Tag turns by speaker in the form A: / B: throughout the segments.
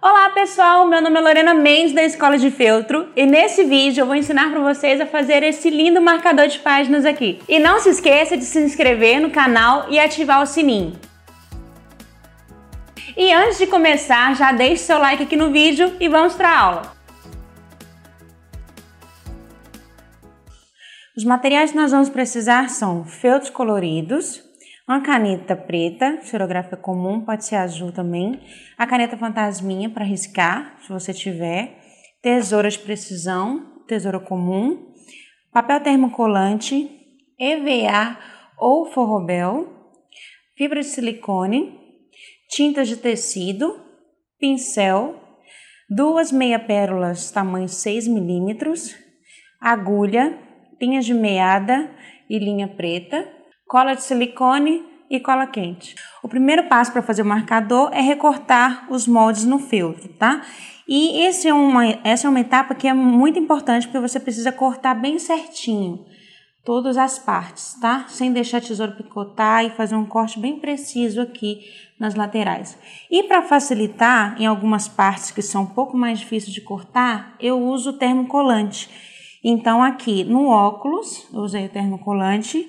A: Olá pessoal, meu nome é Lorena Mendes da Escola de Feltro e nesse vídeo eu vou ensinar para vocês a fazer esse lindo marcador de páginas aqui. E não se esqueça de se inscrever no canal e ativar o sininho. E antes de começar, já deixe seu like aqui no vídeo e vamos para a aula. Os materiais que nós vamos precisar são feltros coloridos, uma caneta preta, xerográfica comum, pode ser azul também. A caneta fantasminha para riscar, se você tiver. Tesoura de precisão, tesoura comum. Papel termocolante, EVA ou forrobel. Fibra de silicone. Tintas de tecido. Pincel. Duas meia pérolas tamanho 6 milímetros. Agulha. pinhas de meada e linha preta cola de silicone e cola quente. O primeiro passo para fazer o marcador é recortar os moldes no feltro, tá? E esse é uma, essa é uma etapa que é muito importante porque você precisa cortar bem certinho todas as partes, tá? Sem deixar a tesoura picotar e fazer um corte bem preciso aqui nas laterais. E para facilitar, em algumas partes que são um pouco mais difíceis de cortar, eu uso o termocolante. Então aqui no óculos, eu usei o termocolante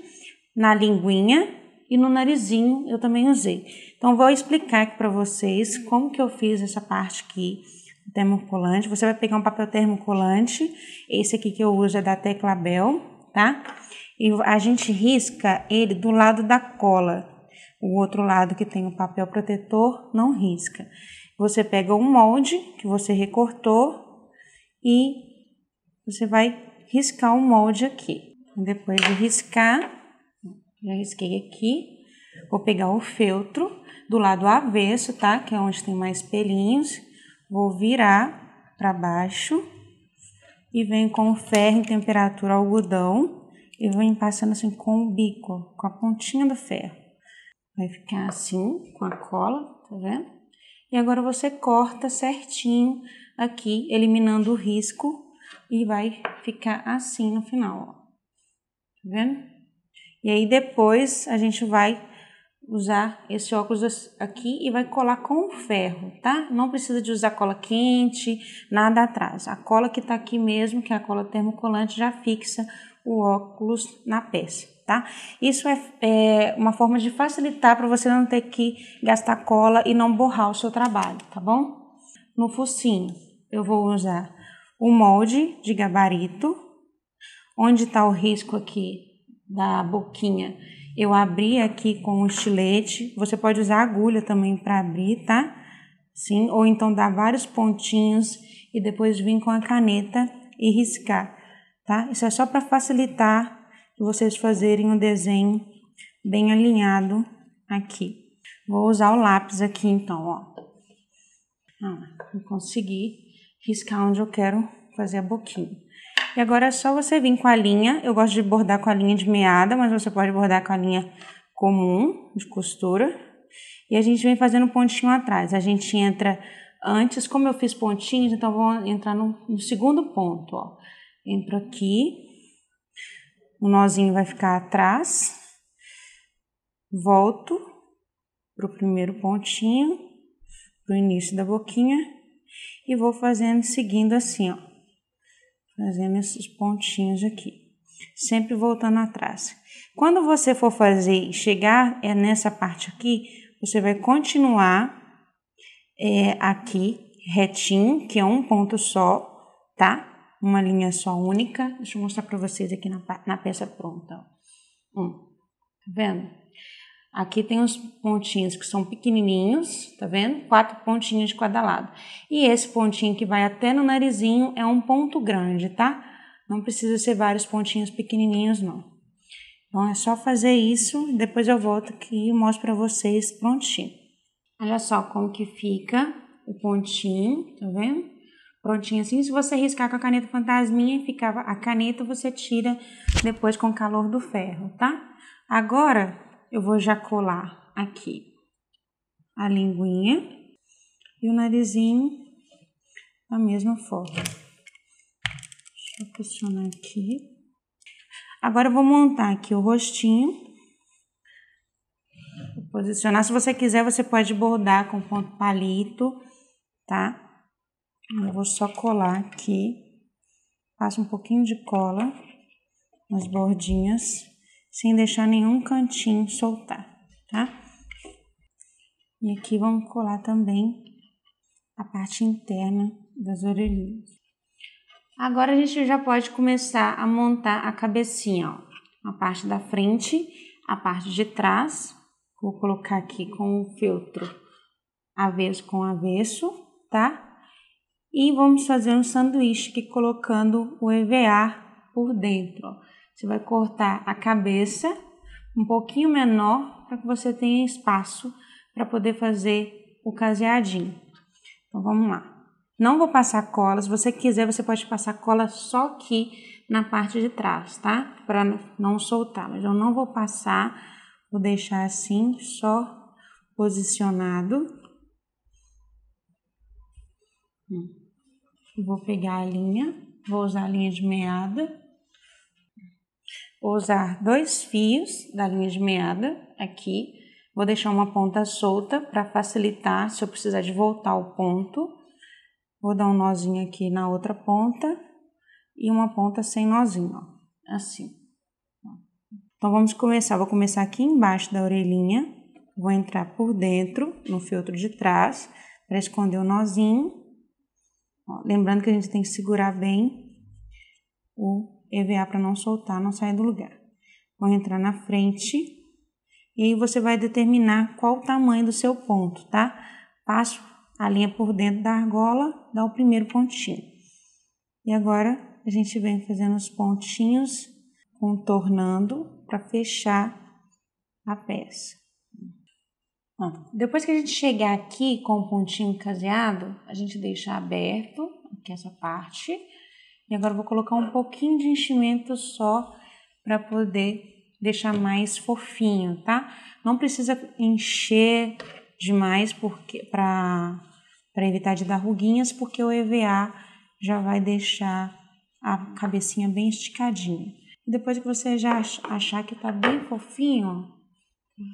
A: na linguinha e no narizinho eu também usei. Então vou explicar aqui para vocês como que eu fiz essa parte aqui do termocolante. Você vai pegar um papel termocolante, esse aqui que eu uso é da Tecla Bell, tá? E a gente risca ele do lado da cola. O outro lado que tem o papel protetor não risca. Você pega um molde que você recortou e você vai riscar o molde aqui. Depois de riscar, já risquei aqui. Vou pegar o feltro do lado avesso, tá? Que é onde tem mais pelinhos. Vou virar para baixo. E venho com o ferro em temperatura algodão. E venho passando assim com o bico, com a pontinha do ferro. Vai ficar assim, com a cola, tá vendo? E agora você corta certinho aqui, eliminando o risco. E vai ficar assim no final, ó. Tá vendo? E aí depois a gente vai usar esse óculos aqui e vai colar com o ferro, tá? Não precisa de usar cola quente, nada atrás. A cola que tá aqui mesmo, que é a cola termocolante, já fixa o óculos na peça, tá? Isso é, é uma forma de facilitar para você não ter que gastar cola e não borrar o seu trabalho, tá bom? No focinho, eu vou usar o molde de gabarito, onde tá o risco aqui da boquinha. Eu abri aqui com o um estilete, você pode usar agulha também para abrir, tá? Sim, ou então dar vários pontinhos e depois vir com a caneta e riscar, tá? Isso é só para facilitar vocês fazerem o um desenho bem alinhado aqui. Vou usar o lápis aqui então, ó. Ah, eu consegui riscar onde eu quero fazer a boquinha. E agora é só você vir com a linha. Eu gosto de bordar com a linha de meada, mas você pode bordar com a linha comum de costura. E a gente vem fazendo pontinho atrás. A gente entra antes, como eu fiz pontinhos, então vou entrar no, no segundo ponto, ó. Entro aqui, o nozinho vai ficar atrás, volto pro primeiro pontinho, pro início da boquinha, e vou fazendo seguindo assim, ó fazendo esses pontinhos aqui, sempre voltando atrás. Quando você for fazer e chegar é nessa parte aqui, você vai continuar é, aqui retinho, que é um ponto só, tá? Uma linha só única. Deixa eu mostrar para vocês aqui na, na peça pronta. Ó. Um, tá vendo? Aqui tem uns pontinhos que são pequenininhos, tá vendo? Quatro pontinhos de cada lado. E esse pontinho que vai até no narizinho é um ponto grande, tá? Não precisa ser vários pontinhos pequenininhos, não. Então, é só fazer isso, depois eu volto aqui e mostro pra vocês prontinho. Olha só como que fica o pontinho, tá vendo? Prontinho assim, se você riscar com a caneta fantasminha, ficava a caneta você tira depois com o calor do ferro, tá? Agora, eu vou já colar aqui a linguinha e o narizinho da mesma forma. Deixa eu posicionar aqui. Agora eu vou montar aqui o rostinho. Vou posicionar. Se você quiser, você pode bordar com ponto palito, tá? Eu vou só colar aqui. Passo um pouquinho de cola nas bordinhas sem deixar nenhum cantinho soltar, tá? E aqui vamos colar também a parte interna das orelhinhas. Agora a gente já pode começar a montar a cabecinha, ó. A parte da frente, a parte de trás. Vou colocar aqui com o feltro avesso com avesso, tá? E vamos fazer um sanduíche aqui colocando o EVA por dentro, ó. Você vai cortar a cabeça um pouquinho menor para que você tenha espaço para poder fazer o caseadinho. Então vamos lá. Não vou passar cola, se você quiser você pode passar cola só aqui na parte de trás, tá? Para não soltar, mas eu não vou passar, vou deixar assim, só posicionado. Hum. Vou pegar a linha, vou usar a linha de meada Vou usar dois fios da linha de meada aqui. Vou deixar uma ponta solta para facilitar se eu precisar de voltar o ponto. Vou dar um nozinho aqui na outra ponta e uma ponta sem nozinho, ó, assim. Então vamos começar. Vou começar aqui embaixo da orelhinha. Vou entrar por dentro no feltro de trás para esconder o nozinho. Ó, lembrando que a gente tem que segurar bem o EVA para não soltar, não sair do lugar. Vou entrar na frente e você vai determinar qual o tamanho do seu ponto, tá? Passo a linha por dentro da argola, dá o primeiro pontinho. E agora a gente vem fazendo os pontinhos, contornando para fechar a peça. depois que a gente chegar aqui com o pontinho caseado, a gente deixa aberto aqui essa parte e agora vou colocar um pouquinho de enchimento só para poder deixar mais fofinho, tá? Não precisa encher demais porque para para evitar de dar ruguinhas, porque o EVA já vai deixar a cabecinha bem esticadinha. Depois que você já achar que tá bem fofinho,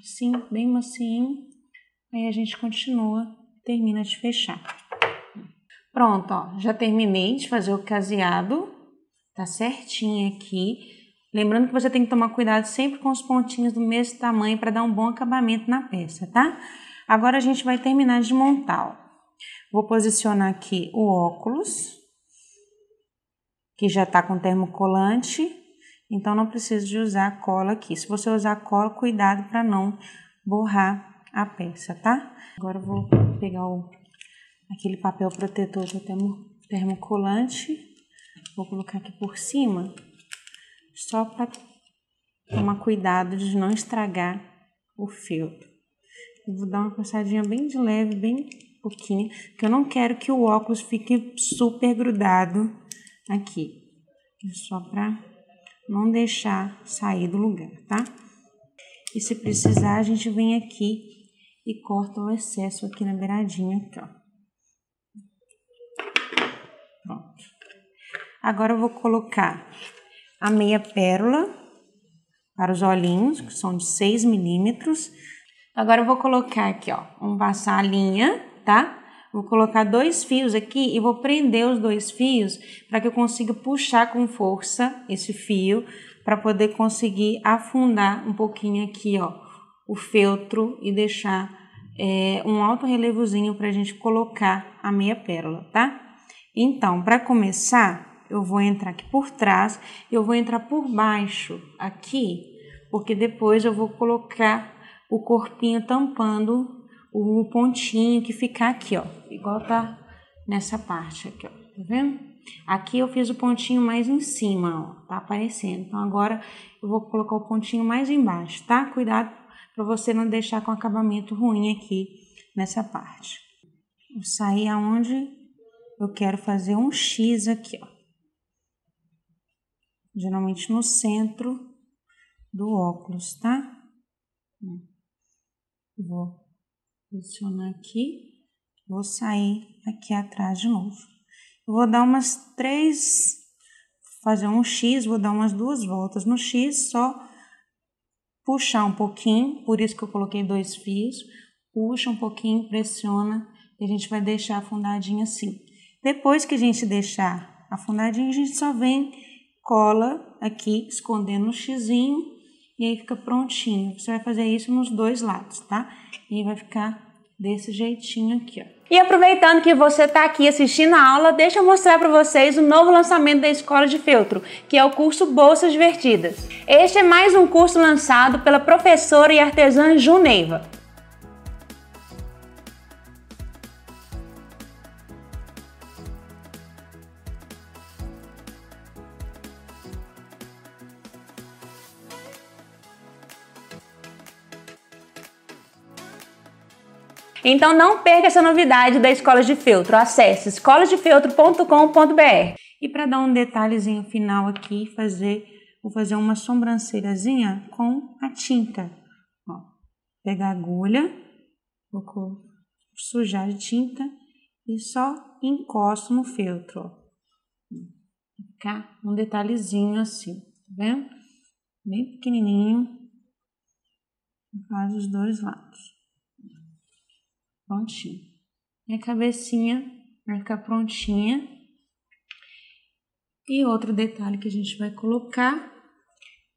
A: assim, bem macio, aí a gente continua, termina de fechar. Pronto, ó, já terminei de fazer o caseado, tá certinho aqui. Lembrando que você tem que tomar cuidado sempre com os pontinhos do mesmo tamanho para dar um bom acabamento na peça, tá? Agora a gente vai terminar de montar, ó. Vou posicionar aqui o óculos, que já tá com termocolante, então não preciso de usar cola aqui. Se você usar cola, cuidado para não borrar a peça, tá? Agora eu vou pegar o aquele papel protetor de termo termocolante. Vou colocar aqui por cima, só para tomar cuidado de não estragar o feltro. Eu vou dar uma passadinha bem de leve, bem pouquinho, porque eu não quero que o óculos fique super grudado aqui. É só para não deixar sair do lugar, tá? E se precisar, a gente vem aqui e corta o excesso aqui na beiradinha, aqui, ó. Pronto. Agora eu vou colocar a meia pérola para os olhinhos, que são de 6 milímetros. Agora eu vou colocar aqui, ó, vamos passar a linha, tá? Vou colocar dois fios aqui e vou prender os dois fios para que eu consiga puxar com força esse fio para poder conseguir afundar um pouquinho aqui, ó, o feltro e deixar é, um alto relevozinho para a gente colocar a meia pérola, tá? Então, para começar, eu vou entrar aqui por trás, eu vou entrar por baixo aqui, porque depois eu vou colocar o corpinho tampando o pontinho que ficar aqui, ó, igual tá nessa parte aqui, ó, tá vendo? Aqui eu fiz o pontinho mais em cima, ó, tá aparecendo. Então agora eu vou colocar o pontinho mais embaixo, tá? Cuidado para você não deixar com acabamento ruim aqui nessa parte. Vou sair aonde eu quero fazer um X aqui, ó. Geralmente no centro do óculos, tá? Vou posicionar aqui, vou sair aqui atrás de novo. vou dar umas três, fazer um X, vou dar umas duas voltas no X, só puxar um pouquinho, por isso que eu coloquei dois fios, puxa um pouquinho, pressiona e a gente vai deixar afundadinho assim. Depois que a gente deixar afundadinho, a gente só vem, cola aqui, escondendo um xizinho, e aí fica prontinho. Você vai fazer isso nos dois lados, tá? E vai ficar desse jeitinho aqui, ó. E aproveitando que você está aqui assistindo a aula, deixa eu mostrar para vocês o novo lançamento da Escola de Feltro, que é o curso Bolsas Divertidas. Este é mais um curso lançado pela professora e artesã Juneiva. Então não perca essa novidade da Escola de Feltro. Acesse escolasdefiltro.com.br. E para dar um detalhezinho final aqui, fazer, vou fazer uma sobrancelhazinha com a tinta. Ó, pegar a agulha, vou sujar tinta e só encosto no feltro. Ó. Ficar um detalhezinho assim, tá vendo? Bem pequenininho, faz os dois lados prontinho. E a cabecinha vai ficar prontinha. E outro detalhe que a gente vai colocar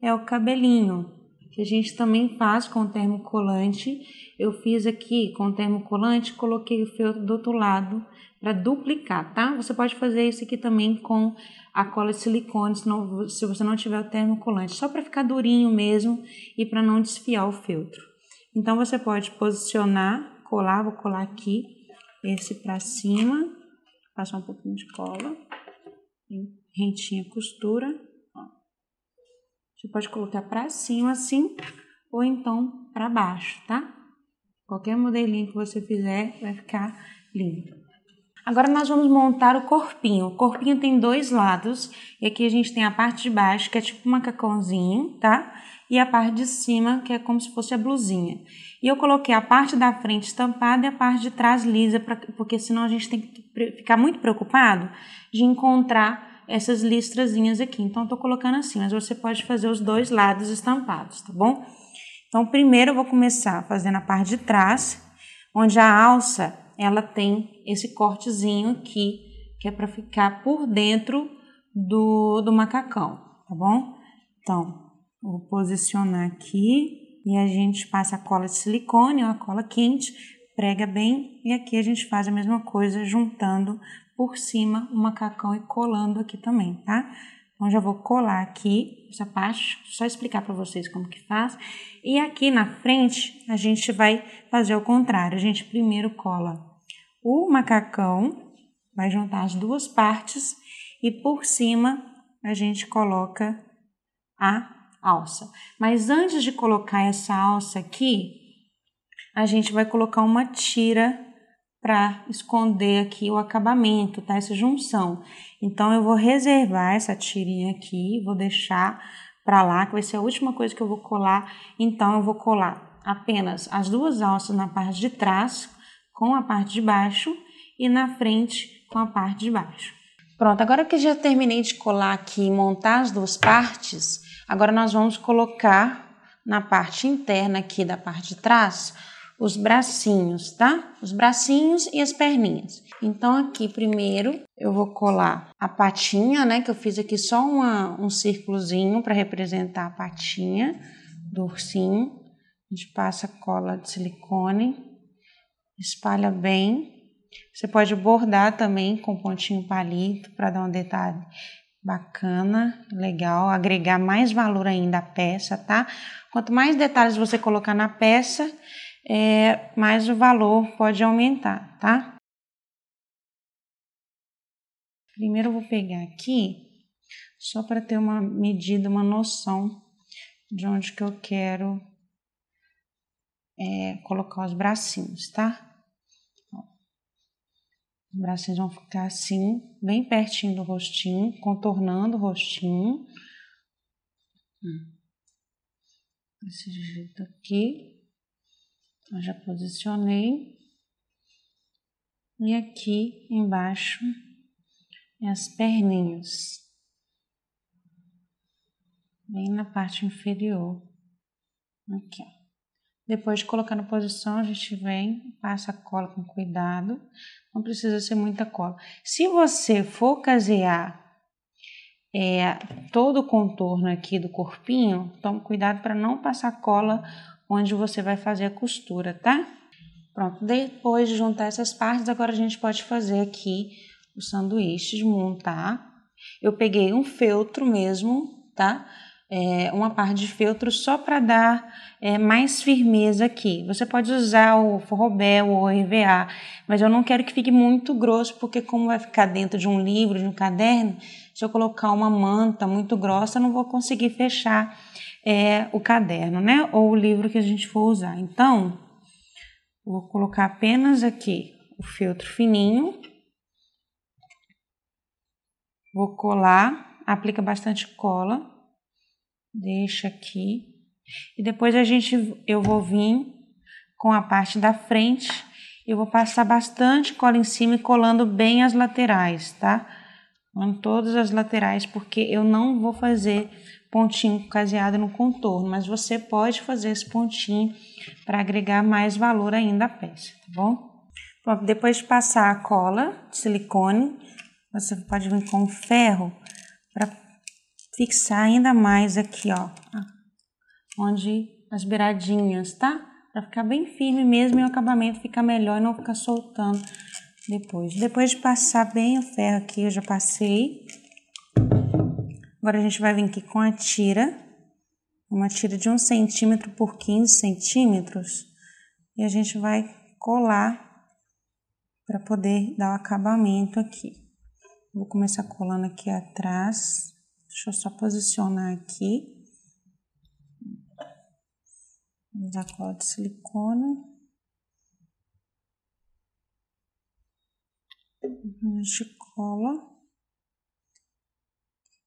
A: é o cabelinho, que a gente também faz com termocolante. Eu fiz aqui com termocolante, coloquei o feltro do outro lado para duplicar, tá? Você pode fazer isso aqui também com a cola de silicone, se, não, se você não tiver o termocolante, só para ficar durinho mesmo e para não desfiar o feltro. Então você pode posicionar colar, vou colar aqui esse pra cima, passar um pouquinho de cola, rentinha costura, ó. Você pode colocar pra cima assim, ou então pra baixo, tá? Qualquer modelinho que você fizer vai ficar lindo. Agora nós vamos montar o corpinho. O corpinho tem dois lados e aqui a gente tem a parte de baixo que é tipo um macacãozinho, tá? e a parte de cima, que é como se fosse a blusinha. E eu coloquei a parte da frente estampada e a parte de trás lisa, pra, porque senão a gente tem que ficar muito preocupado de encontrar essas listrazinhas aqui. Então, estou colocando assim, mas você pode fazer os dois lados estampados, tá bom? Então, primeiro eu vou começar fazendo a parte de trás, onde a alça, ela tem esse cortezinho aqui, que é para ficar por dentro do, do macacão, tá bom? Então, Vou posicionar aqui e a gente passa a cola de silicone, uma cola quente, prega bem e aqui a gente faz a mesma coisa juntando por cima o macacão e colando aqui também, tá? Então já vou colar aqui essa parte, só explicar para vocês como que faz. E aqui na frente a gente vai fazer o contrário. A gente primeiro cola o macacão, vai juntar as duas partes e por cima a gente coloca a alça. Mas antes de colocar essa alça aqui, a gente vai colocar uma tira para esconder aqui o acabamento, tá? Essa junção. Então, eu vou reservar essa tirinha aqui, vou deixar para lá, que vai ser a última coisa que eu vou colar. Então, eu vou colar apenas as duas alças na parte de trás com a parte de baixo e na frente com a parte de baixo. Pronto, agora que já terminei de colar aqui e montar as duas partes, Agora nós vamos colocar na parte interna aqui da parte de trás os bracinhos, tá? Os bracinhos e as perninhas. Então aqui primeiro eu vou colar a patinha, né? Que eu fiz aqui só uma, um círculozinho para representar a patinha do ursinho. A gente passa cola de silicone, espalha bem. Você pode bordar também com pontinho palito para dar um detalhe Bacana, legal. Agregar mais valor ainda à peça, tá? Quanto mais detalhes você colocar na peça, é, mais o valor pode aumentar, tá? Primeiro eu vou pegar aqui, só para ter uma medida, uma noção de onde que eu quero é, colocar os bracinhos, tá? Os braços vão ficar assim, bem pertinho do rostinho, contornando o rostinho. Hum. Desse jeito aqui. Eu já posicionei. E aqui embaixo, as perninhas. Bem na parte inferior. Aqui, ó. Depois de colocar na posição, a gente vem, passa a cola com cuidado. Não precisa ser muita cola. Se você for casear é, todo o contorno aqui do corpinho, tome cuidado para não passar cola onde você vai fazer a costura, tá? Pronto, depois de juntar essas partes, agora a gente pode fazer aqui sanduíche de montar. Tá? Eu peguei um feltro mesmo, tá? é, uma parte de feltro só para dar é, mais firmeza aqui. Você pode usar o forrobel ou o RVA, mas eu não quero que fique muito grosso, porque como vai ficar dentro de um livro, de um caderno, se eu colocar uma manta muito grossa, eu não vou conseguir fechar é, o caderno, né? Ou o livro que a gente for usar. Então, vou colocar apenas aqui o feltro fininho. Vou colar, aplica bastante cola deixa aqui. E depois a gente, eu vou vir com a parte da frente, eu vou passar bastante cola em cima e colando bem as laterais, tá? Colando todas as laterais, porque eu não vou fazer pontinho caseado no contorno, mas você pode fazer esse pontinho para agregar mais valor ainda à peça, tá bom? Pronto, depois de passar a cola de silicone, você pode vir com ferro para fixar ainda mais aqui, ó, onde as beiradinhas, tá? Pra ficar bem firme mesmo e o acabamento ficar melhor e não ficar soltando depois. Depois de passar bem o ferro aqui, eu já passei. Agora a gente vai vir aqui com a tira, uma tira de um centímetro por 15 centímetros. E a gente vai colar para poder dar o acabamento aqui. Vou começar colando aqui atrás. Deixa eu só posicionar aqui. Usar cola de silicone. A gente cola.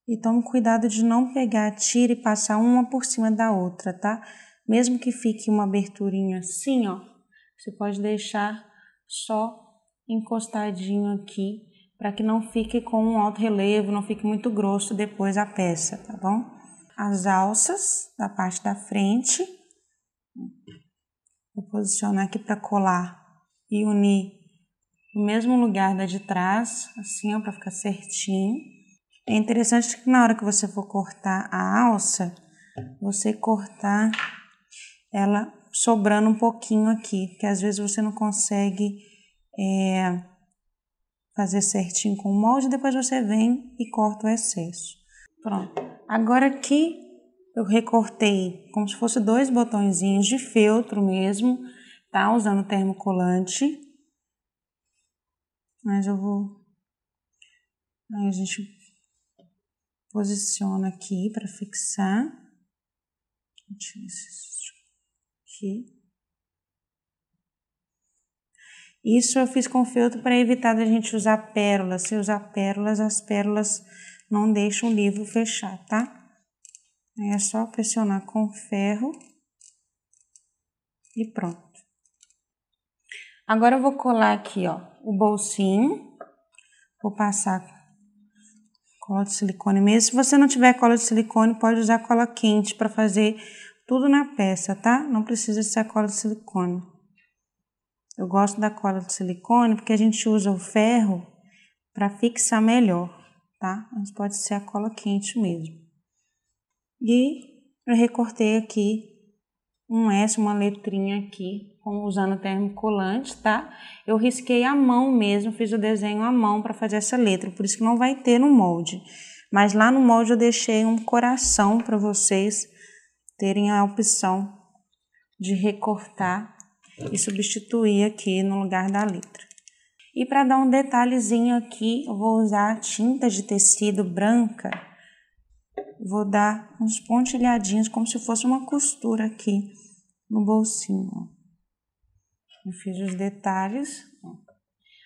A: E tome cuidado de não pegar a tira e passar uma por cima da outra, tá? Mesmo que fique uma aberturinha assim, ó, você pode deixar só encostadinho aqui para que não fique com um alto relevo, não fique muito grosso depois a peça, tá bom? As alças da parte da frente, vou posicionar aqui para colar e unir no mesmo lugar da de trás, assim, ó, para ficar certinho. É interessante que na hora que você for cortar a alça, você cortar ela sobrando um pouquinho aqui, porque às vezes você não consegue é, fazer certinho com o molde, depois você vem e corta o excesso. Pronto. Agora aqui eu recortei como se fosse dois botõezinhos de feltro mesmo, tá? Usando termocolante. Mas eu vou... Aí a gente posiciona aqui para fixar. Aqui. Isso eu fiz com feltro para evitar a gente usar pérolas. Se usar pérolas, as pérolas não deixam o livro fechar, tá? É só pressionar com ferro e pronto. Agora eu vou colar aqui, ó, o bolsinho. Vou passar cola de silicone mesmo. Se você não tiver cola de silicone, pode usar cola quente para fazer tudo na peça, tá? Não precisa ser cola de silicone. Eu gosto da cola de silicone porque a gente usa o ferro para fixar melhor, tá? Mas pode ser a cola quente mesmo. E eu recortei aqui um S, uma letrinha aqui, usando termocolante, tá? Eu risquei à mão mesmo, fiz o desenho à mão para fazer essa letra, por isso que não vai ter no molde. Mas lá no molde eu deixei um coração para vocês terem a opção de recortar e substituir aqui no lugar da letra. E para dar um detalhezinho aqui, eu vou usar a tinta de tecido branca. Vou dar uns pontilhadinhos como se fosse uma costura aqui no bolsinho. Eu fiz os detalhes.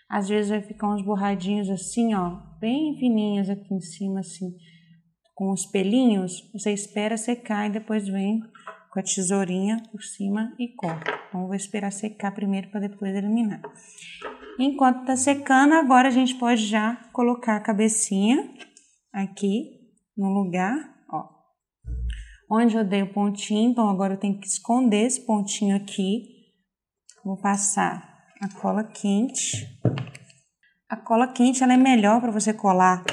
A: Às vezes vai ficar uns borradinhos assim, ó, bem fininhos aqui em cima, assim, com os pelinhos. Você espera secar e depois vem com a tesourinha por cima e corto. Então, vou esperar secar primeiro para depois eliminar. Enquanto está secando, agora a gente pode já colocar a cabecinha aqui no lugar, ó. Onde eu dei o pontinho, então agora eu tenho que esconder esse pontinho aqui. Vou passar a cola quente. A cola quente, ela é melhor para você colar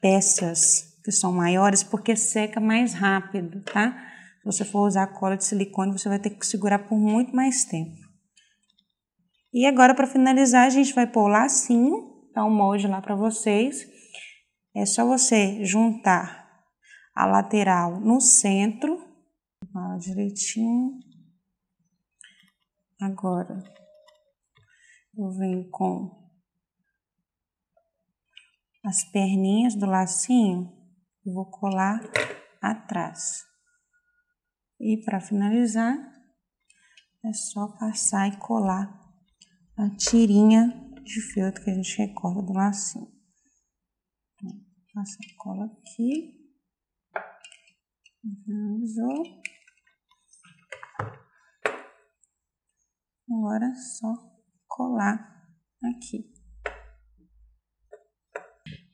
A: peças que são maiores, porque seca mais rápido, Tá? você for usar cola de silicone, você vai ter que segurar por muito mais tempo. E agora, para finalizar, a gente vai pôr o lacinho, tá um molde lá para vocês. É só você juntar a lateral no centro, lá direitinho. Agora, eu venho com as perninhas do lacinho e vou colar atrás. E para finalizar, é só passar e colar a tirinha de feltro que a gente recorta do lacinho. Passa a cola aqui. Finalizou. Agora é só colar aqui.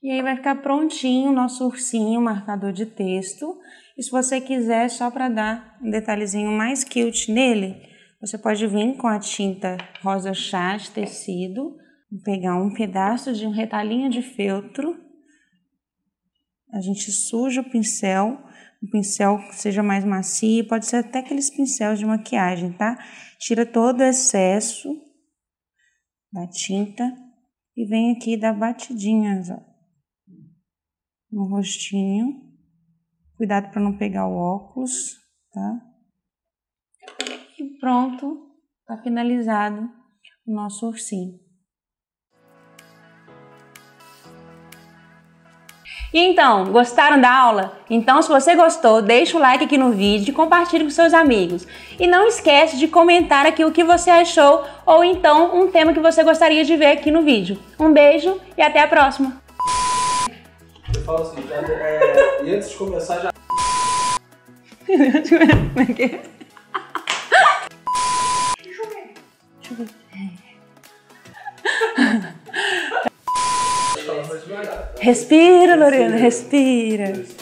A: E aí vai ficar prontinho o nosso ursinho, marcador de texto. E se você quiser, só para dar um detalhezinho mais cute nele, você pode vir com a tinta rosa chá de tecido, pegar um pedaço de um retalhinho de feltro. A gente suja o pincel, um pincel que seja mais macio, pode ser até aqueles pincéis de maquiagem, tá? Tira todo o excesso da tinta e vem aqui dar batidinhas, ó no rostinho. Cuidado para não pegar o óculos, tá? E pronto, tá finalizado o nosso ursinho. E então, gostaram da aula? Então, se você gostou, deixa o like aqui no vídeo e compartilhe com seus amigos. E não esquece de comentar aqui o que você achou ou então um tema que você gostaria de ver aqui no vídeo. Um beijo e até a próxima! fala assim, já, é, e antes de começar já. Como é que é? Respira, Lorena, respira.